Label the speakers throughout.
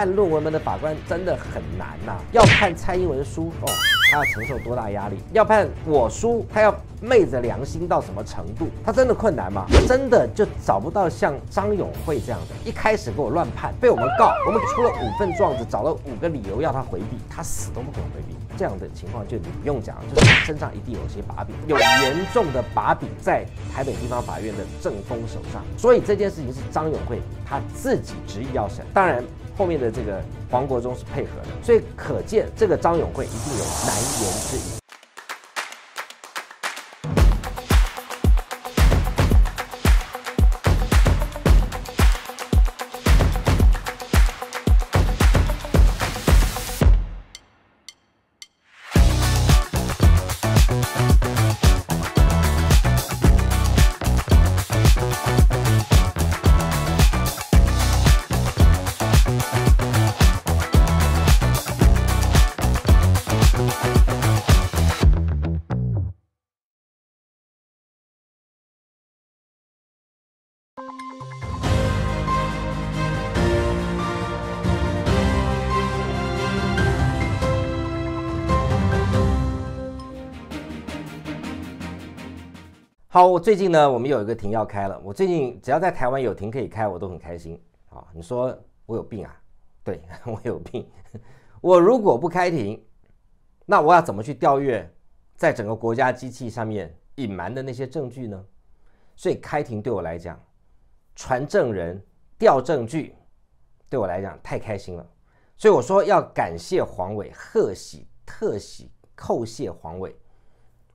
Speaker 1: 判论文们的法官真的很难呐！要判蔡英文输哦，他要承受多大压力？要判我输，他要昧着良心到什么程度？他真的困难吗？真的就找不到像张永慧这样的，一开始给我乱判，被我们告，我们出了五份状子，找了五个理由要他回避，他死都不肯回避。这样的情况就你不用讲，就是身上一定有些把柄，有严重的把柄在台北地方法院的正风手上，所以这件事情是张永惠他自己执意要审，当然后面的这个黄国忠是配合的，所以可见这个张永惠一定有难言之。隐。好，我最近呢，我们有一个庭要开了。我最近只要在台湾有庭可以开，我都很开心啊。你说我有病啊？对 我有病。我如果不开庭，那我要怎么去调阅在整个国家机器上面隐瞒的那些证据呢？所以开庭对我来讲，传证人、调证据，对我来讲太开心了。所以我说要感谢黄伟，贺喜、特喜、叩谢黄伟。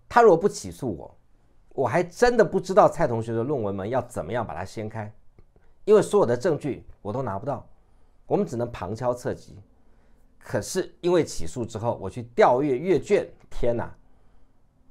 Speaker 1: 他如果不起诉我。我还真的不知道蔡同学的论文门要怎么样把它掀开，因为所有的证据我都拿不到，我们只能旁敲侧击。可是因为起诉之后，我去调阅阅卷，天哪，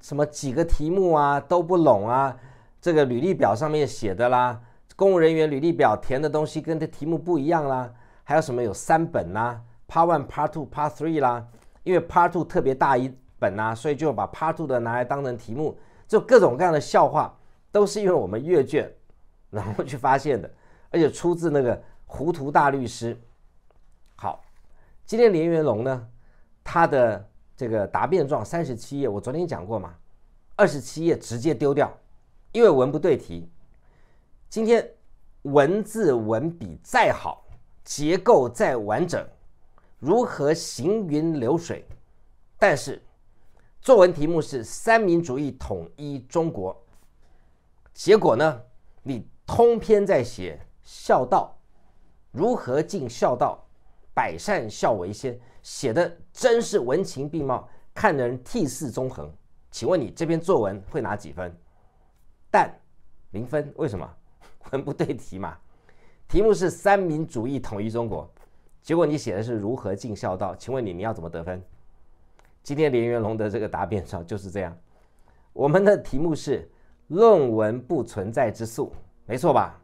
Speaker 1: 什么几个题目啊都不拢啊！这个履历表上面写的啦，公务人员履历表填的东西跟这题目不一样啦。还有什么有三本啦，Part One、Part Two、Part Three 啦，因为 Part Two 特别大一本呐，所以就把 Part Two 的拿来当成题目。就各种各样的笑话，都是因为我们阅卷，然后去发现的，而且出自那个糊涂大律师。好，今天连元龙呢，他的这个答辩状三十七页，我昨天讲过嘛，二十七页直接丢掉，因为文不对题。今天文字文笔再好，结构再完整，如何行云流水？但是。作文题目是“三民主义统一中国”，结果呢，你通篇在写孝道，如何尽孝道，百善孝为先，写的真是文情并茂，看人涕泗纵横。请问你这篇作文会拿几分？但零分，为什么？文不对题嘛。题目是“三民主义统一中国”，结果你写的是如何尽孝道。请问你，你要怎么得分？今天连元龙的这个答辩上就是这样，我们的题目是论文不存在之诉，没错吧？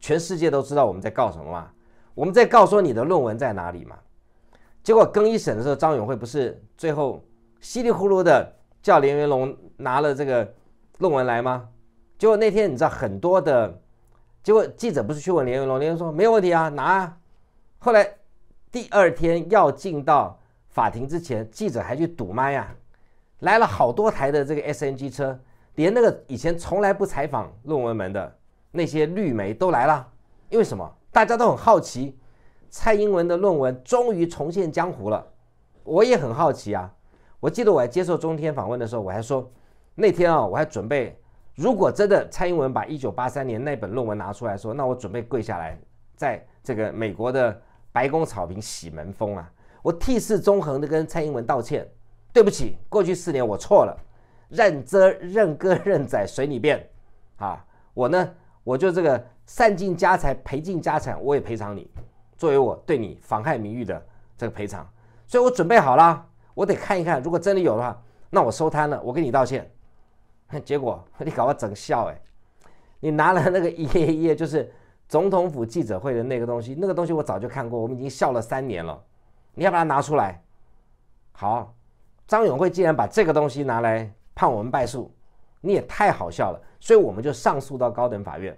Speaker 1: 全世界都知道我们在告什么嘛？我们在告说你的论文在哪里嘛？结果更一审的时候，张永会不是最后稀里糊涂的叫连元龙拿了这个论文来吗？结果那天你知道很多的，结果记者不是去问连元龙，连元说没有问题啊，拿。后来第二天要进到。法庭之前，记者还去堵麦啊，来了好多台的这个 SNG 车，连那个以前从来不采访论文门的那些绿媒都来了。因为什么？大家都很好奇，蔡英文的论文终于重现江湖了。我也很好奇啊。我记得我还接受中天访问的时候，我还说那天啊，我还准备，如果真的蔡英文把一九八三年那本论文拿出来说，那我准备跪下来，在这个美国的白宫草坪洗门风啊。我替四中横的跟蔡英文道歉，对不起，过去四年我错了，认责认哥认仔随你便，啊，我呢，我就这个散尽家财赔尽家产，我也赔偿你，作为我对你妨害名誉的这个赔偿，所以我准备好了，我得看一看，如果真的有的话，那我收摊了，我跟你道歉。结果你搞我整笑哎，你拿了那个一页一页就是总统府记者会的那个东西，那个东西我早就看过，我们已经笑了三年了。你要把它拿出来，好，张永会竟然把这个东西拿来判我们败诉，你也太好笑了。所以我们就上诉到高等法院。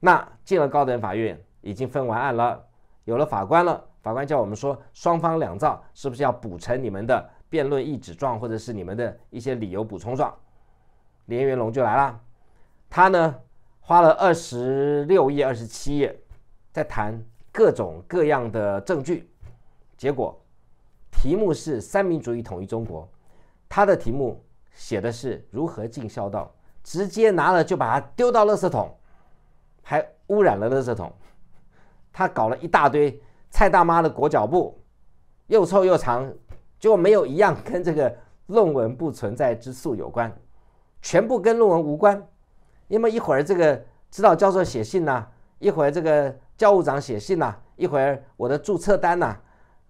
Speaker 1: 那进了高等法院，已经分完案了，有了法官了。法官叫我们说，双方两造是不是要补成你们的辩论一纸状，或者是你们的一些理由补充状？连元龙就来了，他呢花了二十六页、二十七页，在谈各种各样的证据。结果，题目是“三民主义统一中国”，他的题目写的是“如何尽孝道”，直接拿了就把它丢到垃圾桶，还污染了垃圾桶。他搞了一大堆蔡大妈的裹脚布，又臭又长，就没有一样跟这个论文不存在之诉有关，全部跟论文无关。因为一会儿这个指导教授写信呐，一会儿这个教务长写信呐，一会儿我的注册单呐。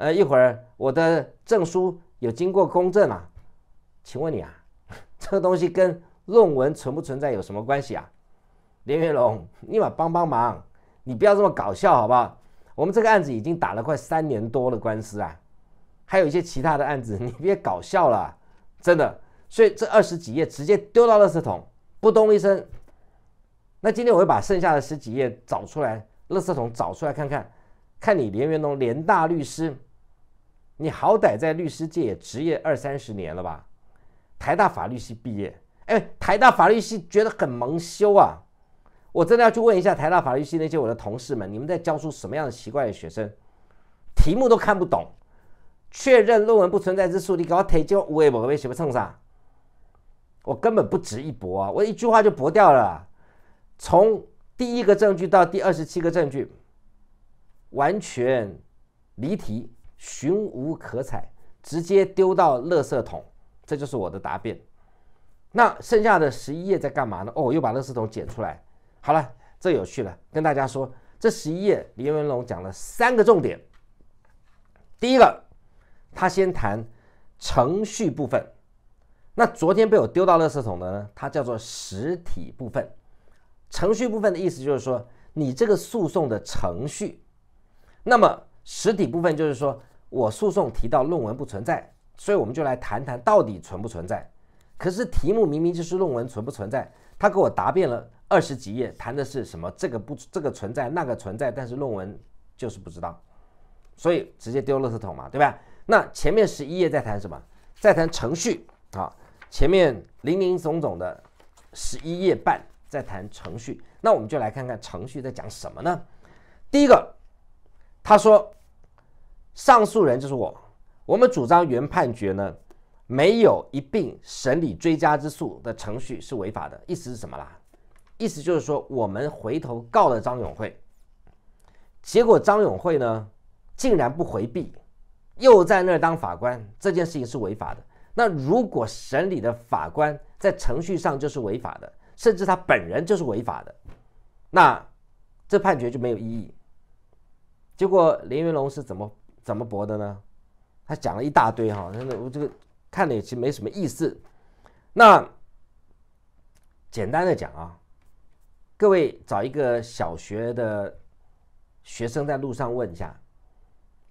Speaker 1: 呃，一会儿我的证书有经过公证啊，请问你啊，这个东西跟论文存不存在有什么关系啊？连元龙，你把帮帮忙，你不要这么搞笑好不好？我们这个案子已经打了快三年多的官司啊，还有一些其他的案子，你别搞笑了，真的。所以这二十几页直接丢到垃圾桶，扑通一声。那今天我会把剩下的十几页找出来，垃圾桶找出来看看，看你连元龙，连大律师。你好歹在律师界也职业二三十年了吧？台大法律系毕业，哎，台大法律系觉得很蒙羞啊！我真的要去问一下台大法律系那些我的同事们，你们在教出什么样的奇怪的学生？题目都看不懂，确认论文不存在之诉，你给我推就我也不会写不蹭上。我根本不值一驳啊！我一句话就驳掉了，从第一个证据到第二十七个证据，完全离题。寻无可采，直接丢到垃圾桶，这就是我的答辩。那剩下的十一页在干嘛呢？哦，又把垃圾桶捡出来。好了，这有趣了。跟大家说，这十一页，林文龙讲了三个重点。第一个，他先谈程序部分。那昨天被我丢到垃圾桶的呢？它叫做实体部分。程序部分的意思就是说，你这个诉讼的程序。那么实体部分就是说。我诉讼提到论文不存在，所以我们就来谈谈到底存不存在。可是题目明明就是论文存不存在，他给我答辩了二十几页，谈的是什么？这个不这个存在，那个存在，但是论文就是不知道，所以直接丢垃圾桶嘛，对吧？那前面十一页在谈什么？在谈程序啊。前面零零总总的十一页半在谈程序。那我们就来看看程序在讲什么呢？第一个，他说。上诉人就是我，我们主张原判决呢没有一并审理追加之诉的程序是违法的，意思是什么啦？意思就是说，我们回头告了张永会，结果张永会呢竟然不回避，又在那当法官，这件事情是违法的。那如果审理的法官在程序上就是违法的，甚至他本人就是违法的，那这判决就没有意义。结果林云龙是怎么？怎么博的呢？他讲了一大堆哈，那我这个看了其实没什么意思。那简单的讲啊，各位找一个小学的学生在路上问一下，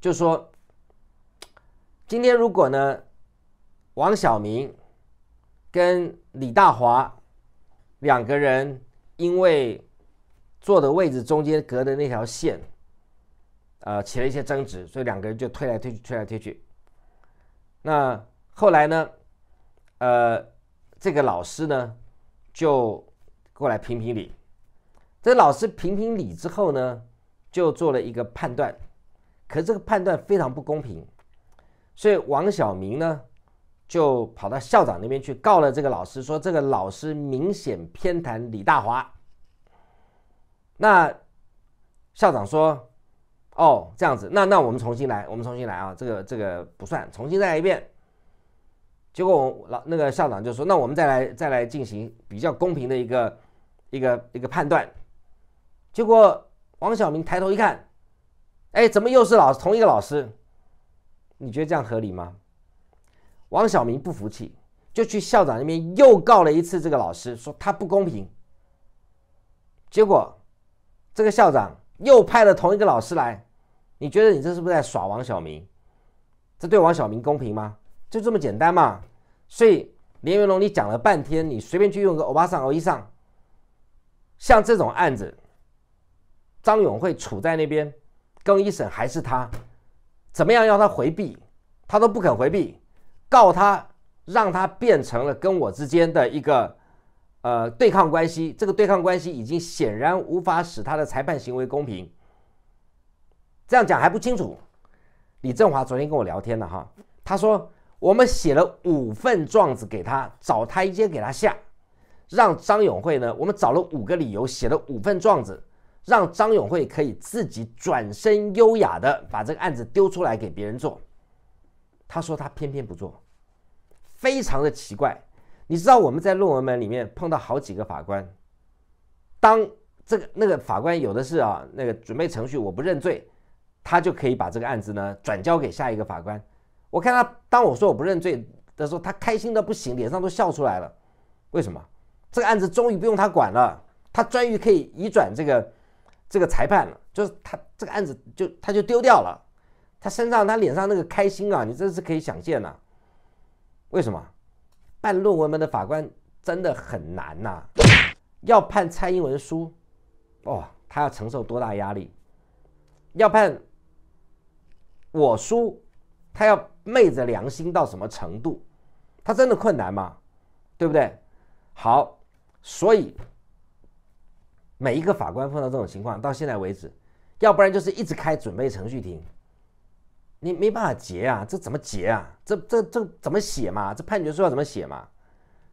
Speaker 1: 就说今天如果呢，王小明跟李大华两个人因为坐的位置中间隔的那条线。呃，起了一些争执，所以两个人就推来推去，推来推去。那后来呢，呃，这个老师呢，就过来评评理。这老师评评理之后呢，就做了一个判断，可这个判断非常不公平。所以王晓明呢，就跑到校长那边去告了这个老师，说这个老师明显偏袒李大华。那校长说。哦，这样子，那那我们重新来，我们重新来啊！这个这个不算，重新再来一遍。结果我老那个校长就说，那我们再来再来进行比较公平的一个一个一个判断。结果王小明抬头一看，哎，怎么又是老同一个老师？你觉得这样合理吗？王小明不服气，就去校长那边又告了一次这个老师，说他不公平。结果这个校长。又派了同一个老师来，你觉得你这是不是在耍王小明？这对王小明公平吗？就这么简单嘛？所以林元龙，你讲了半天，你随便去用个欧巴桑、欧一上，像这种案子，张永会处在那边，跟一审还是他，怎么样要他回避，他都不肯回避，告他，让他变成了跟我之间的一个。呃，对抗关系，这个对抗关系已经显然无法使他的裁判行为公平。这样讲还不清楚。李振华昨天跟我聊天了哈，他说我们写了五份状子给他，找台阶给他下，让张永会呢，我们找了五个理由，写了五份状子，让张永会可以自己转身优雅的把这个案子丢出来给别人做。他说他偏偏不做，非常的奇怪。你知道我们在论文门里面碰到好几个法官，当这个那个法官有的是啊，那个准备程序我不认罪，他就可以把这个案子呢转交给下一个法官。我看他当我说我不认罪的时候，他开心的不行，脸上都笑出来了。为什么？这个案子终于不用他管了，他终于可以移转这个这个裁判了，就是他这个案子就他就丢掉了，他身上他脸上那个开心啊，你这是可以想见的。为什么？判论文门的法官真的很难呐！要判蔡英文输，哦，他要承受多大压力？要判我输，他要昧着良心到什么程度？他真的困难吗？对不对？好，所以每一个法官碰到这种情况，到现在为止，要不然就是一直开准备程序庭。你没办法结啊，这怎么结啊？这这这怎么写嘛？这判决书要怎么写嘛？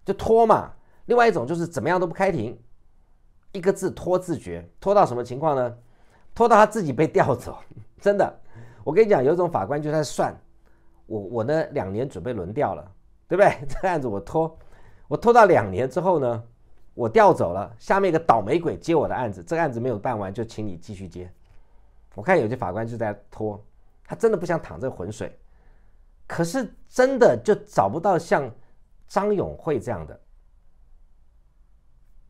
Speaker 1: 就拖嘛。另外一种就是怎么样都不开庭，一个字拖字诀，拖到什么情况呢？拖到他自己被调走。真的，我跟你讲，有一种法官就在算我我呢两年准备轮调了，对不对？这案子我拖，我拖到两年之后呢，我调走了，下面一个倒霉鬼接我的案子，这个案子没有办完就请你继续接。我看有些法官就在拖。他真的不想淌这浑水，可是真的就找不到像张永会这样的，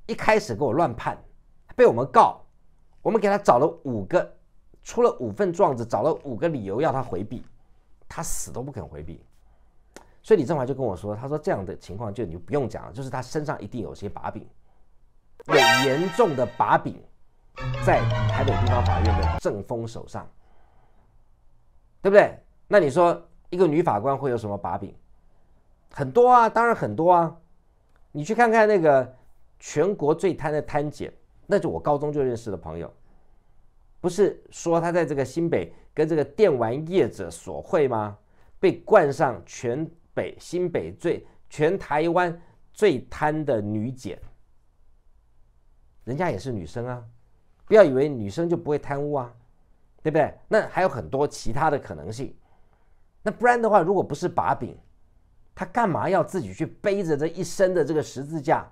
Speaker 1: 一开始给我乱判，被我们告，我们给他找了五个，出了五份状子，找了五个理由要他回避，他死都不肯回避，所以李正华就跟我说，他说这样的情况就你不用讲，了，就是他身上一定有些把柄，有严重的把柄在台北地方法院的正风手上。对不对？那你说一个女法官会有什么把柄？很多啊，当然很多啊。你去看看那个全国最贪的贪姐，那就我高中就认识的朋友，不是说他在这个新北跟这个电玩业者索贿吗？被冠上全北新北最、全台湾最贪的女检，人家也是女生啊，不要以为女生就不会贪污啊。对不对？那还有很多其他的可能性。那不然的话，如果不是把柄，他干嘛要自己去背着这一身的这个十字架，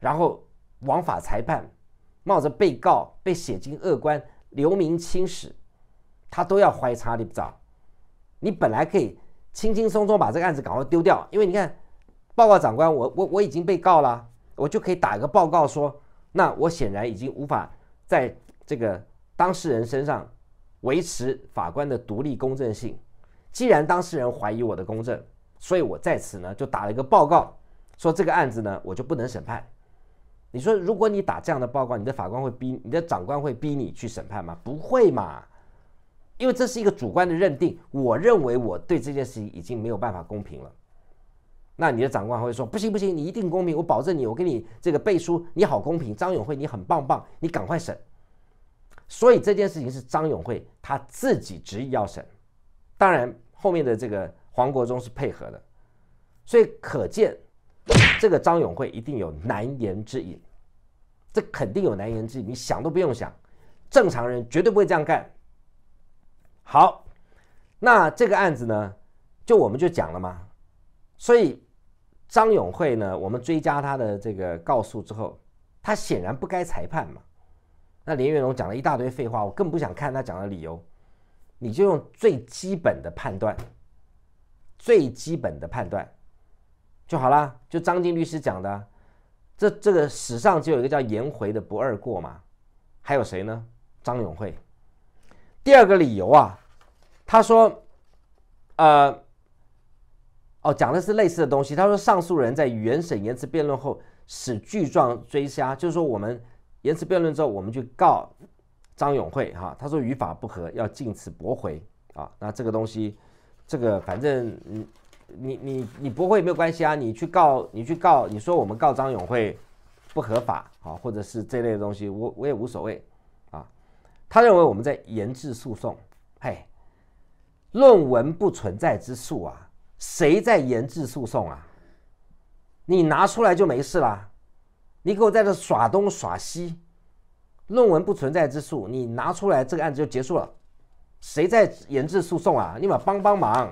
Speaker 1: 然后枉法裁判，冒着被告被写进恶官、留名青史，他都要怀叉的不？你本来可以轻轻松松把这个案子赶快丢掉，因为你看，报告长官，我我我已经被告了，我就可以打一个报告说，那我显然已经无法在这个。当事人身上维持法官的独立公正性。既然当事人怀疑我的公正，所以我在此呢就打了一个报告，说这个案子呢我就不能审判。你说，如果你打这样的报告，你的法官会逼你的长官会逼你去审判吗？不会嘛，因为这是一个主观的认定。我认为我对这件事情已经没有办法公平了。那你的长官会说：不行不行，你一定公平，我保证你，我给你这个背书，你好公平，张永会，你很棒棒，你赶快审。所以这件事情是张永会他自己执意要审，当然后面的这个黄国忠是配合的，所以可见这个张永会一定有难言之隐，这肯定有难言之隐，你想都不用想，正常人绝对不会这样干。好，那这个案子呢，就我们就讲了嘛，所以张永会呢，我们追加他的这个告诉之后，他显然不该裁判嘛。那连岳龙讲了一大堆废话，我更不想看他讲的理由。你就用最基本的判断，最基本的判断就好了。就张静律师讲的，这这个史上就有一个叫颜回的不二过嘛，还有谁呢？张永会。第二个理由啊，他说，呃，哦，讲的是类似的东西。他说上诉人在原审言辞辩论后使巨状追杀，就是说我们。延迟辩论之后，我们去告张永会哈，他说语法不合，要禁止驳回啊。那这个东西，这个反正你你你你驳回也没有关系啊。你去告，你去告，你说我们告张永会不合法啊，或者是这类东西，我我也无所谓啊。他认为我们在延制诉讼，嘿，论文不存在之诉啊，谁在延制诉讼啊？你拿出来就没事啦。你给我在这耍东耍西，论文不存在之处，你拿出来，这个案子就结束了。谁在研制诉讼啊？你们帮帮忙，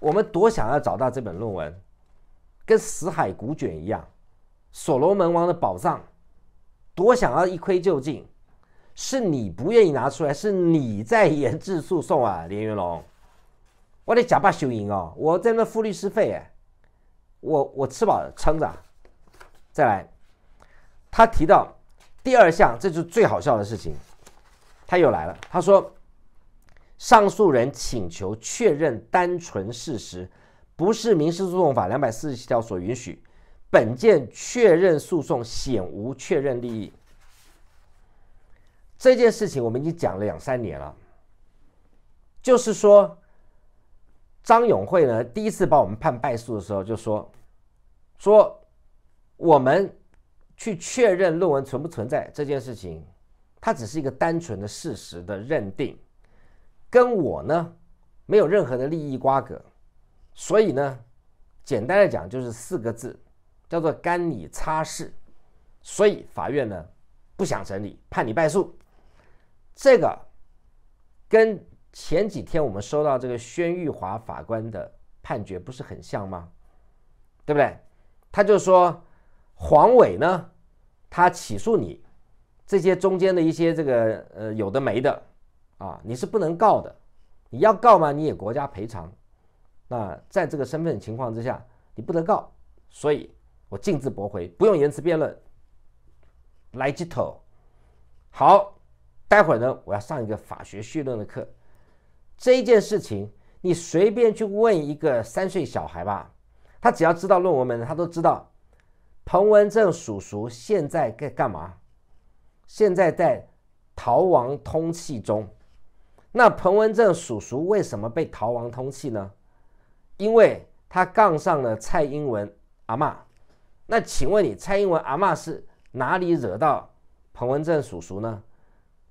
Speaker 1: 我们多想要找到这本论文，跟死海古卷一样，所罗门王的宝藏，多想要一窥究竟。是你不愿意拿出来，是你在研制诉讼啊，连云龙，我得假扮雄鹰啊，我在那付律师费，我我吃饱撑着，再来。他提到第二项，这就是最好笑的事情，他又来了。他说，上诉人请求确认单纯事实，不是民事诉讼法两百四十七条所允许，本件确认诉讼显无确认利益。这件事情我们已经讲了两三年了，就是说，张永会呢第一次把我们判败诉的时候就说，说我们。去确认论文存不存在这件事情，它只是一个单纯的事实的认定，跟我呢没有任何的利益瓜葛，所以呢，简单的讲就是四个字，叫做干你擦事，所以法院呢不想审理，判你败诉，这个跟前几天我们收到这个宣玉华法官的判决不是很像吗？对不对？他就说。黄伟呢？他起诉你，这些中间的一些这个呃有的没的，啊，你是不能告的。你要告嘛，你也国家赔偿。那在这个身份情况之下，你不得告。所以，我径自驳回，不用言辞辩论。l e g 好，待会儿呢，我要上一个法学绪论的课。这一件事情，你随便去问一个三岁小孩吧，他只要知道论文门，他都知道。彭文正叔叔现在在干嘛？现在在逃亡通气中。那彭文正叔叔为什么被逃亡通气呢？因为他杠上了蔡英文阿妈。那请问你，蔡英文阿妈是哪里惹到彭文正叔叔呢？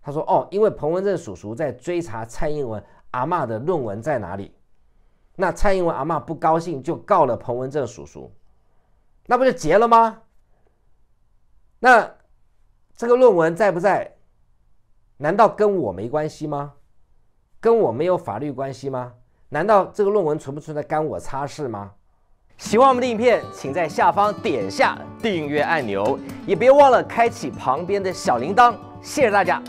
Speaker 1: 他说：“哦，因为彭文正叔叔在追查蔡英文阿妈的论文在哪里。”那蔡英文阿妈不高兴，就告了彭文正叔叔。那不就结了吗？那这个论文在不在？难道跟我没关系吗？跟我没有法律关系吗？难道这个论文存不存在干我差事吗？喜欢我们的影片，请在下方点下订阅按钮，也别忘了开启旁边的小铃铛。谢谢大家。